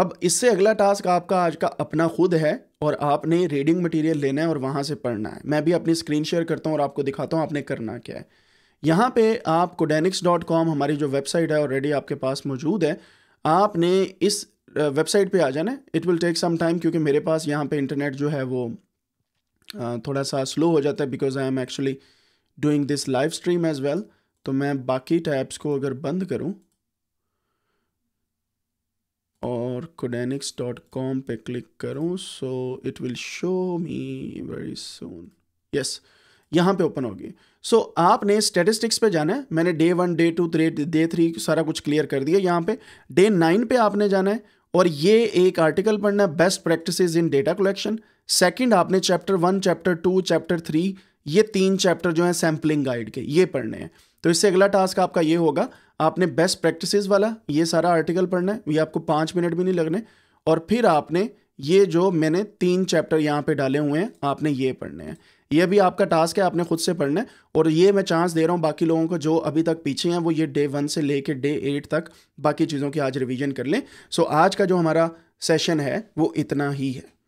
अब इससे अगला टास्क आपका आज का अपना खुद है और आपने रीडिंग मटेरियल लेना है और वहाँ से पढ़ना है मैं भी अपनी स्क्रीन शेयर करता हूँ और आपको दिखाता हूँ आपने करना क्या है यहाँ पे आप कोडेनिक्स डॉट कॉम हमारी जो वेबसाइट है ऑलरेडी आपके पास मौजूद है आपने इस वेबसाइट पे आ जाना है it will take some time क्योंकि मेरे पास यहाँ पे इंटरनेट जो है वो थोड़ा सा स्लो हो जाता है because I am actually doing this live stream as well तो मैं बाकी टैब्स को अगर बंद करूँ और कोडेनिक्स डॉट कॉम पर क्लिक करूँ so it will show me very soon yes यहाँ पे ओपन होगी सो so, आपने स्टेटिस्टिक्स पे जाना है मैंने day one day two day day three सारा कुछ क्लियर कर दिया यहाँ पे डे नाइन पे आपने जाना है और ये एक आर्टिकल पढ़ना है best practices in data collection second आपने chapter one chapter two chapter three ये तीन चैप्टर जो है सैम्पलिंग गाइड के ये पढ़ने हैं तो इससे अगला टास्क आपका ये होगा आपने बेस्ट प्रैक्टिसेस वाला ये सारा आर्टिकल पढ़ना है ये आपको पाँच मिनट भी नहीं लगने और फिर आपने ये जो मैंने तीन चैप्टर यहाँ पे डाले हुए हैं आपने ये पढ़ने हैं ये भी आपका टास्क है आपने खुद से पढ़ना है और ये मैं चांस दे रहा हूँ बाकी लोगों को जो अभी तक पीछे हैं वो ये डे वन से कर डे एट तक बाकी चीज़ों की आज रिवीजन कर लें सो आज का जो हमारा सेशन है वो इतना ही है